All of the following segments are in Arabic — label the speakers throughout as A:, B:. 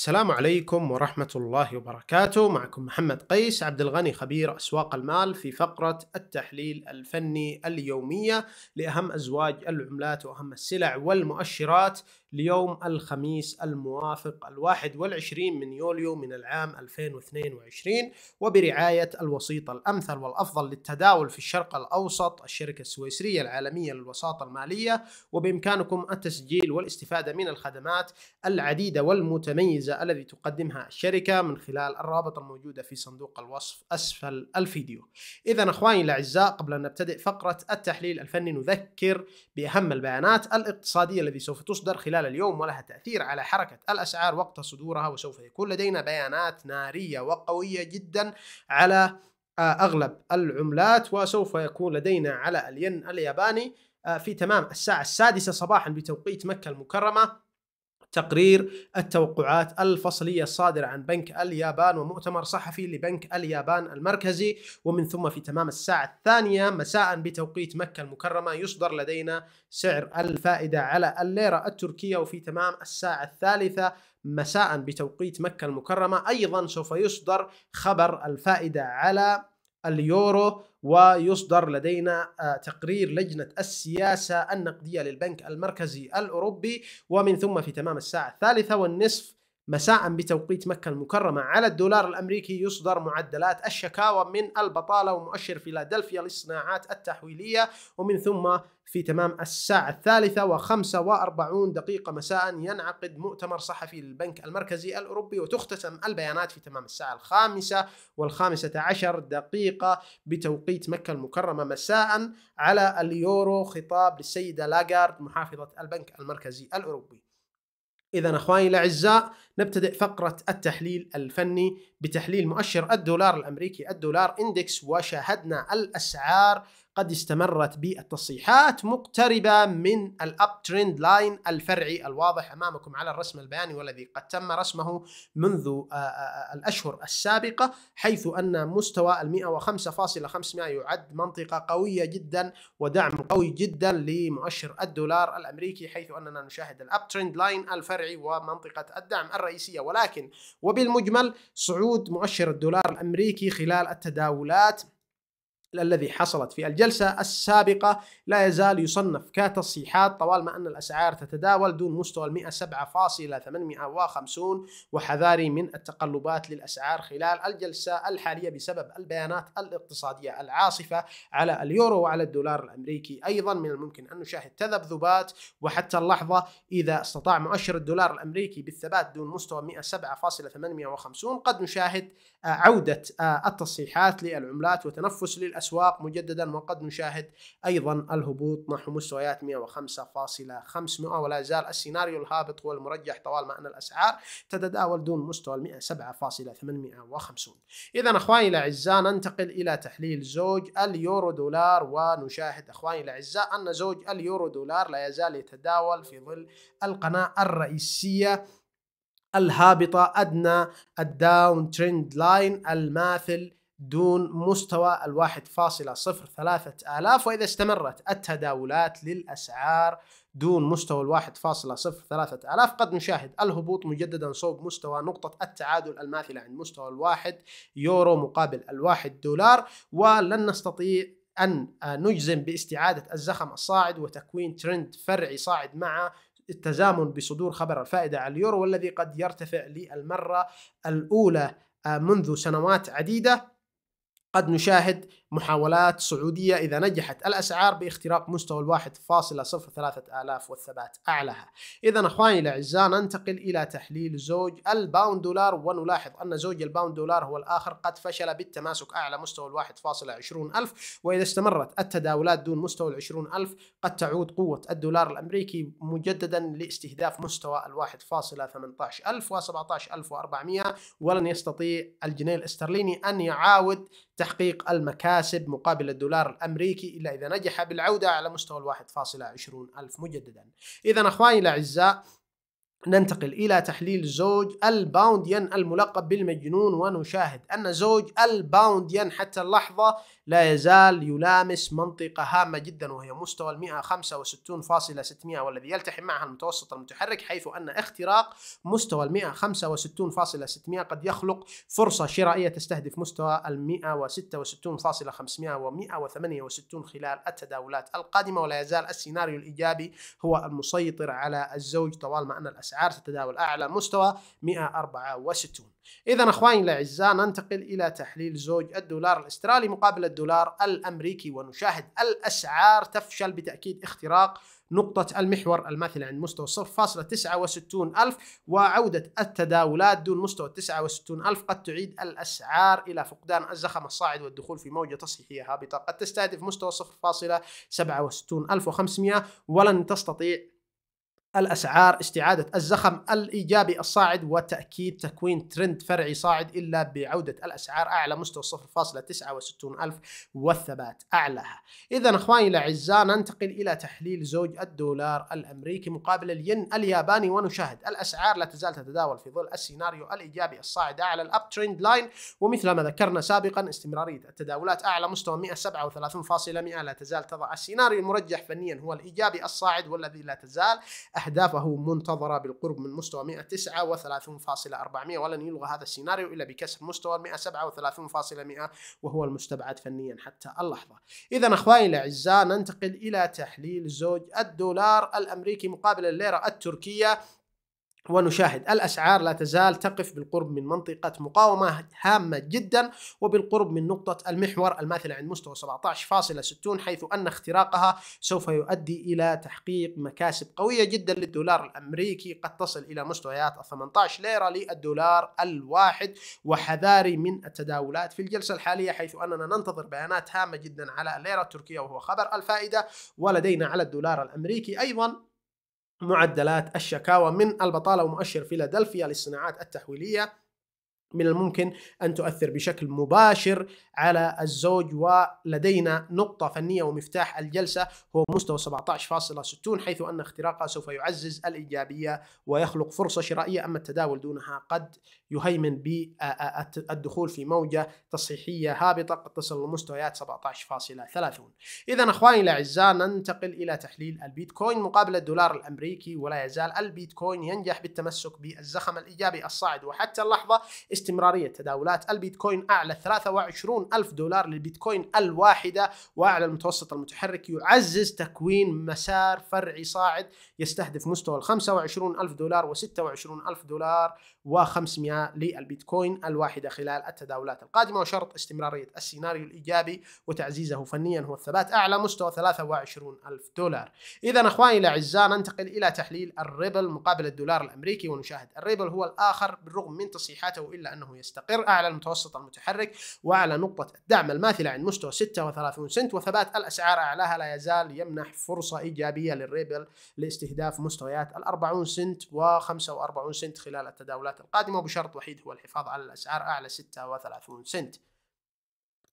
A: السلام عليكم ورحمة الله وبركاته معكم محمد قيس عبد الغني خبير أسواق المال في فقرة التحليل الفني اليومية لأهم أزواج العملات وأهم السلع والمؤشرات ليوم الخميس الموافق الواحد والعشرين من يوليو من العام 2022 وبرعاية الوسيط الأمثل والأفضل للتداول في الشرق الأوسط الشركة السويسرية العالمية للوساطة المالية وبإمكانكم التسجيل والاستفادة من الخدمات العديدة والمتميزة التي تقدمها الشركة من خلال الرابط الموجودة في صندوق الوصف أسفل الفيديو إذا أخواني الأعزاء قبل أن نبتدئ فقرة التحليل الفني نذكر بأهم البيانات الاقتصادية التي سوف تصدر خلال خلال اليوم ولها تأثير على حركة الأسعار وقت صدورها وسوف يكون لدينا بيانات نارية وقوية جدا على آه، أغلب العملات وسوف يكون لدينا على الين الياباني آه، في تمام الساعة السادسة صباحا بتوقيت مكة المكرمة تقرير التوقعات الفصلية الصادرة عن بنك اليابان ومؤتمر صحفي لبنك اليابان المركزي ومن ثم في تمام الساعة الثانية مساء بتوقيت مكة المكرمة يصدر لدينا سعر الفائدة على الليرة التركية وفي تمام الساعة الثالثة مساء بتوقيت مكة المكرمة أيضا سوف يصدر خبر الفائدة على اليورو ويصدر لدينا آه، تقرير لجنة السياسة النقدية للبنك المركزي الأوروبي ومن ثم في تمام الساعة الثالثة والنصف مساء بتوقيت مكة المكرمة على الدولار الأمريكي يصدر معدلات الشكاوى من البطالة ومؤشر فيلادلفيا للصناعات التحويلية ومن ثم في تمام الساعة الثالثة وخمسة وأربعون دقيقة مساء ينعقد مؤتمر صحفي للبنك المركزي الأوروبي وتختتم البيانات في تمام الساعة الخامسة والخامسة عشر دقيقة بتوقيت مكة المكرمة مساء على اليورو خطاب للسيدة لاغارد محافظة البنك المركزي الأوروبي إذا أخواني الأعزاء نبتدئ فقرة التحليل الفني بتحليل مؤشر الدولار الأمريكي الدولار إندكس وشاهدنا الأسعار قد استمرت بالتصحيحات مقتربة من الأب ترند لاين الفرعي الواضح أمامكم على الرسم البياني والذي قد تم رسمه منذ آه، آه، آه، الأشهر السابقة حيث أن مستوى ال 105.500 يعد منطقة قوية جدا ودعم قوي جدا لمؤشر الدولار الأمريكي حيث أننا نشاهد الأب ترند لاين الفرعي ومنطقة الدعم الرئيسية ولكن وبالمجمل صعود مؤشر الدولار الأمريكي خلال التداولات الذي حصلت في الجلسة السابقة لا يزال يصنف كتصحيحات طوال ما أن الأسعار تتداول دون مستوى المئة سبعة فاصلة وخمسون وحذاري من التقلبات للأسعار خلال الجلسة الحالية بسبب البيانات الاقتصادية العاصفة على اليورو وعلى الدولار الأمريكي أيضا من الممكن أن نشاهد تذبذبات وحتى اللحظة إذا استطاع مؤشر الدولار الأمريكي بالثبات دون مستوى 107.850 قد نشاهد عودة التصحيحات للعملات وتنفس للأسعار الأسواق مجددا وقد نشاهد أيضا الهبوط نحو مستويات 105.500 ولا زال السيناريو الهابط هو المرجح طالما أن الأسعار تتداول دون مستوى 107.850 إذا أخواني الأعزاء ننتقل إلى تحليل زوج اليورو دولار ونشاهد أخواني الأعزاء أن زوج اليورو دولار لا يزال يتداول في ظل القناة الرئيسية الهابطة أدنى الداون تريند لاين الماثل دون مستوى الواحد فاصلة صفر ثلاثة آلاف وإذا استمرت التداولات للأسعار دون مستوى الواحد فاصلة صفر ثلاثة آلاف قد نشاهد الهبوط مجددا صوب مستوى نقطة التعادل الماثلة عند مستوى الواحد يورو مقابل الواحد دولار ولن نستطيع أن نجزم باستعادة الزخم الصاعد وتكوين ترند فرعي صاعد مع التزامن بصدور خبر الفائدة على اليورو والذي قد يرتفع للمرة الأولى منذ سنوات عديدة قد نشاهد محاولات سعودية إذا نجحت الأسعار باختراق مستوى الواحد فاصلة صفر ثلاثة آلاف والثبات أعلاها إذا أخواني الأعزاء ننتقل إلى تحليل زوج الباوند دولار ونلاحظ أن زوج الباوند دولار هو الآخر قد فشل بالتماسك أعلى مستوى الواحد فاصلة عشرون ألف وإذا استمرت التداولات دون مستوى العشرون ألف قد تعود قوة الدولار الأمريكي مجددا لاستهداف مستوى الواحد فاصلة ثمانية ألف وسبعة ألف وأربعمائة ولن يستطيع الجنيه الاسترليني أن يعاود تحقيق المكاسب مناسب مقابل الدولار الأمريكي إلا إذا نجح بالعودة على مستوى 1.20 ألف مجددا إذا أخواني الأعزاء ننتقل إلى تحليل زوج الباونديان الملقب بالمجنون ونشاهد أن زوج الباونديان حتى اللحظة لا يزال يلامس منطقة هامة جدا وهي مستوى ال 165.600 والذي يلتحم معها المتوسط المتحرك حيث أن اختراق مستوى ال 165.600 قد يخلق فرصة شرائية تستهدف مستوى ال 166.500 و 168 خلال التداولات القادمة ولا يزال السيناريو الإيجابي هو المسيطر على الزوج طوال ما أن الأسعار أسعار تتداول أعلى مستوى 164 إذا أخواني الأعزاء ننتقل إلى تحليل زوج الدولار الأسترالي مقابل الدولار الأمريكي ونشاهد الأسعار تفشل بتأكيد اختراق نقطة المحور الماثلة عند مستوى 0.69 ألف وعودة التداولات دون مستوى 69 ألف قد تعيد الأسعار إلى فقدان الزخم الصاعد والدخول في موجة تصحيحية هابطة قد تستهدف مستوى 0.67500 ولن تستطيع الأسعار استعادة الزخم الإيجابي الصاعد وتأكيد تكوين ترند فرعي صاعد إلا بعودة الأسعار أعلى مستوى 0.69 ألف والثبات أعلىها إذا أخواني الأعزاء ننتقل إلى تحليل زوج الدولار الأمريكي مقابل الين الياباني ونشاهد الأسعار لا تزال تتداول في ظل السيناريو الإيجابي الصاعد أعلى الأب ترند لاين ومثل ما ذكرنا سابقا استمرارية التداولات أعلى مستوى 137.100 لا تزال تضع السيناريو المرجح فنيا هو الإيجابي الصاعد والذي لا تزال أهدافه منتظرة بالقرب من مستوى 139.400 ولن يلغى هذا السيناريو إلا بكسر مستوى 137.100 وهو المستبعد فنيا حتى اللحظة إذا أخواني الأعزاء ننتقل إلى تحليل زوج الدولار الأمريكي مقابل الليرة التركية ونشاهد الأسعار لا تزال تقف بالقرب من منطقة مقاومة هامة جدا وبالقرب من نقطة المحور الماثلة عند مستوى 17.60 حيث أن اختراقها سوف يؤدي إلى تحقيق مكاسب قوية جدا للدولار الأمريكي قد تصل إلى مستويات 18 ليرة للدولار الواحد وحذاري من التداولات في الجلسة الحالية حيث أننا ننتظر بيانات هامة جدا على الليرة التركية وهو خبر الفائدة ولدينا على الدولار الأمريكي أيضا معدلات الشكاوى من البطالة ومؤشر فيلادلفيا للصناعات التحويلية من الممكن أن تؤثر بشكل مباشر على الزوج ولدينا نقطة فنية ومفتاح الجلسة هو مستوى 17.60 حيث أن اختراقها سوف يعزز الإيجابية ويخلق فرصة شرائية أما التداول دونها قد يهيمن بالدخول في موجة تصحيحية هابطة قد تصل لمستويات 17.30 إذا أخواني الأعزاء ننتقل إلى تحليل البيتكوين مقابل الدولار الأمريكي ولا يزال البيتكوين ينجح بالتمسك بالزخم الإيجابي الصاعد وحتى اللحظة استمرارية تداولات البيتكوين أعلى 23 ألف دولار للبيتكوين الواحدة وأعلى المتوسط المتحرك يعزز تكوين مسار فرعي صاعد يستهدف مستوى ال 25 ألف دولار و26 ألف دولار و500 للبيتكوين الواحدة خلال التداولات القادمة وشرط استمرارية السيناريو الإيجابي وتعزيزه فنيا هو الثبات أعلى مستوى 23 ألف دولار إذا أخواني الأعزاء ننتقل إلى تحليل الريبل مقابل الدولار الأمريكي ونشاهد الريبل هو الآخر بالرغم من تصحيحاته إلا أنه يستقر أعلى المتوسط المتحرك وأعلى نقطة الدعم الماثلة عند مستوى 36 سنت وثبات الأسعار أعلاها لا يزال يمنح فرصة إيجابية للريبل لاستهداف مستويات ال 40 سنت و 45 سنت خلال التداولات القادمة بشرط وحيد هو الحفاظ على الأسعار أعلى 36 سنت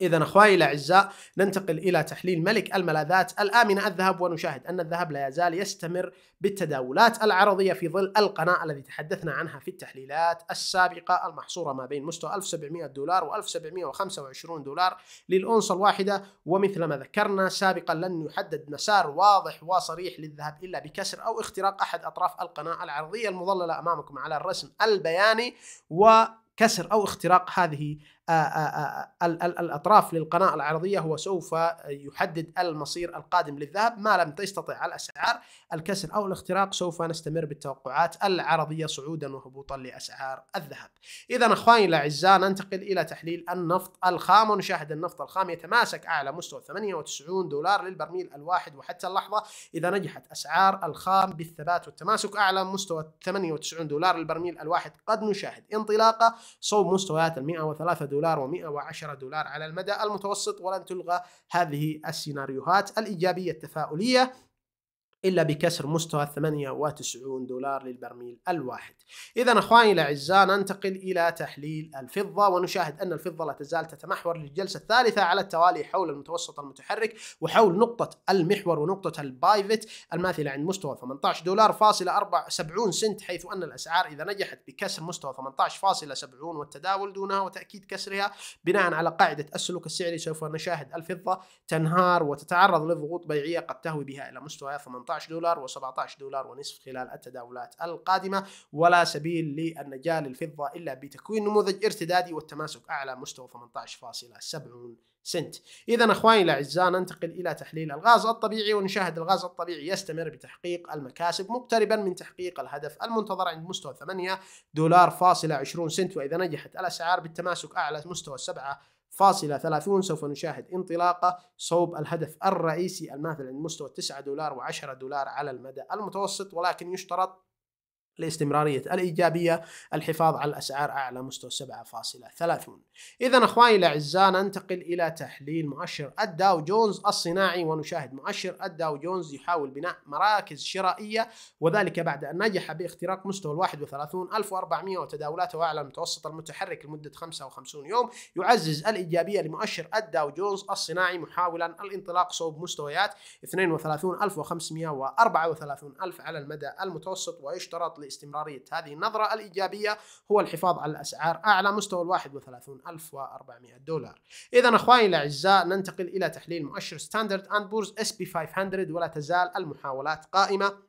A: إذا أخواني الأعزاء ننتقل إلى تحليل ملك الملاذات الآمنة الذهب ونشاهد أن الذهب لا يزال يستمر بالتداولات العرضية في ظل القناة الذي تحدثنا عنها في التحليلات السابقة المحصورة ما بين مستوى 1700 دولار و 1725 دولار للأونصة الواحدة ومثل ما ذكرنا سابقا لن يحدد مسار واضح وصريح للذهب إلا بكسر أو اختراق أحد أطراف القناة العرضية المظللة أمامكم على الرسم البياني و كسر او اختراق هذه آه، آه، آه، الأطراف للقناة العرضية هو سوف يحدد المصير القادم للذهب ما لم تستطع الأسعار الكسر أو الاختراق سوف نستمر بالتوقعات العرضية صعودا وهبوطا لأسعار الذهب إذا أخواني الأعزاء ننتقل إلى تحليل النفط الخام ونشاهد النفط الخام يتماسك أعلى مستوى 98 دولار للبرميل الواحد وحتى اللحظة إذا نجحت أسعار الخام بالثبات والتماسك أعلى مستوى 98 دولار للبرميل الواحد قد نشاهد انطلاقة صوب مستويات ال 103 دولار دولار و110 دولار على المدى المتوسط ولن تلغى هذه السيناريوهات الإيجابية التفاؤلية إلا بكسر مستوى 98 دولار للبرميل الواحد إذا أخواني الأعزاء ننتقل إلى تحليل الفضة ونشاهد أن الفضة لا تزال تتمحور للجلسة الثالثة على التوالي حول المتوسط المتحرك وحول نقطة المحور ونقطة البايفت الماثلة عند مستوى 18 دولار فاصلة 74 70 سنت حيث أن الأسعار إذا نجحت بكسر مستوى 18 فاصلة 70 والتداول دونها وتأكيد كسرها بناء على قاعدة السلوك السعري سوف نشاهد الفضة تنهار وتتعرض لضغوط بيعية قد تهوي بها إلى مستوى 18 18 دولار و17 دولار ونصف خلال التداولات القادمة ولا سبيل للنجاة للفضة إلا بتكوين نموذج ارتدادي والتماسك أعلى مستوى 18.70 سنت إذا أخواني الأعزاء ننتقل إلى تحليل الغاز الطبيعي ونشاهد الغاز الطبيعي يستمر بتحقيق المكاسب مقتربا من تحقيق الهدف المنتظر عند مستوى 8 دولار فاصلة 20 سنت وإذا نجحت الأسعار بالتماسك أعلى مستوى 7 فاصلة 30 سوف نشاهد انطلاقة صوب الهدف الرئيسي الماثل عند مستوى 9 دولار و10 دولار على المدى المتوسط ولكن يشترط الاستمرارية الإيجابية الحفاظ على الأسعار أعلى مستوى 7.30 إذا أخواني الأعزاء ننتقل إلى تحليل مؤشر الداو جونز الصناعي ونشاهد مؤشر الداو جونز يحاول بناء مراكز شرائية وذلك بعد أن نجح باختراق مستوى ال 31400 وتداولاته أعلى المتوسط المتحرك لمدة 55 يوم يعزز الإيجابية لمؤشر الداو جونز الصناعي محاولا الانطلاق صوب مستويات 32500 و 34000 على المدى المتوسط ويشترط استمرارية هذه النظرة الإيجابية هو الحفاظ على الأسعار أعلى مستوى ال 31400 دولار إذا أخواني الأعزاء ننتقل إلى تحليل مؤشر ستاندرد أند بورز sp 500 ولا تزال المحاولات قائمة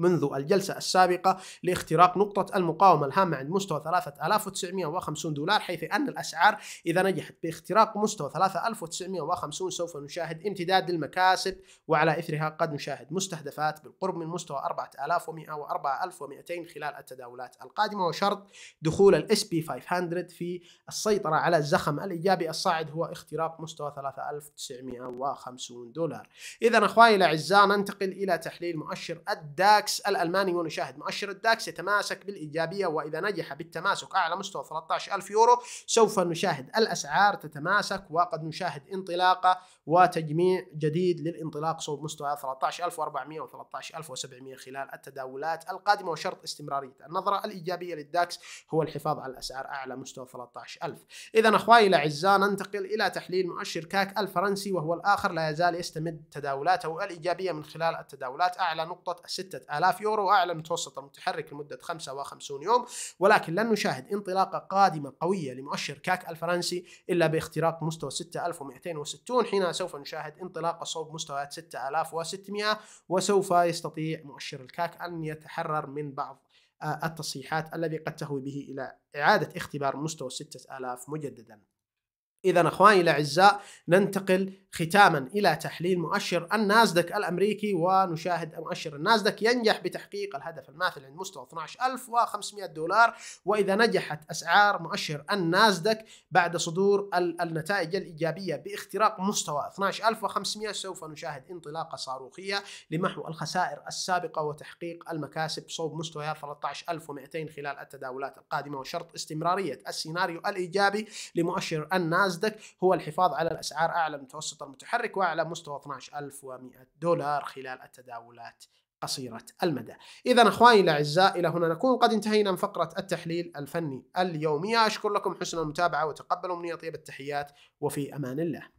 A: منذ الجلسة السابقة لاختراق نقطة المقاومة الهامة عند مستوى 3950 دولار حيث أن الأسعار إذا نجحت باختراق مستوى 3950 سوف نشاهد امتداد للمكاسب وعلى إثرها قد نشاهد مستهدفات بالقرب من مستوى 4100 و 4200 خلال التداولات القادمة وشرط دخول الاس بي 500 في السيطرة على الزخم الإيجابي الصاعد هو اختراق مستوى 3950 دولار إذا أخواني الأعزاء ننتقل إلى تحليل مؤشر الداكس الداكس الألماني ونشاهد مؤشر الداكس يتماسك بالإيجابية وإذا نجح بالتماسك أعلى مستوى 13000 يورو سوف نشاهد الأسعار تتماسك وقد نشاهد انطلاقة وتجميع جديد للانطلاق صوب مستوى 13400 و 13700 خلال التداولات القادمة وشرط استمرارية النظرة الإيجابية للداكس هو الحفاظ على الأسعار أعلى مستوى 13000 إذا أخواني الأعزاء ننتقل إلى تحليل مؤشر كاك الفرنسي وهو الآخر لا يزال يستمد تداولاته الإيجابية من خلال التداولات أعلى نقطة 6000 آلاف يورو أعلى متوسط المتحرك لمدة 55 يوم ولكن لن نشاهد انطلاقة قادمة قوية لمؤشر كاك الفرنسي إلا باختراق مستوى 6260 حين سوف نشاهد انطلاقة صوب مستويات 6600 وسوف يستطيع مؤشر الكاك أن يتحرر من بعض آه، التصحيحات الذي قد تهوي به إلى إعادة اختبار مستوى 6000 مجددا إذا أخواني الأعزاء ننتقل ختاما إلى تحليل مؤشر النازدك الأمريكي ونشاهد مؤشر النازدك ينجح بتحقيق الهدف الماثل عند مستوى 12500 دولار وإذا نجحت أسعار مؤشر النازدك بعد صدور النتائج الإيجابية باختراق مستوى 12500 سوف نشاهد انطلاقة صاروخية لمحو الخسائر السابقة وتحقيق المكاسب صوب مستويات 13200 خلال التداولات القادمة وشرط استمرارية السيناريو الإيجابي لمؤشر النازدك قصدك هو الحفاظ على الأسعار أعلى المتوسط المتحرك وأعلى مستوى 12100 دولار خلال التداولات قصيرة المدى إذا أخواني الأعزاء إلى هنا نكون قد انتهينا من فقرة التحليل الفني اليومية أشكر لكم حسن المتابعة وتقبلوا مني طيب التحيات وفي أمان الله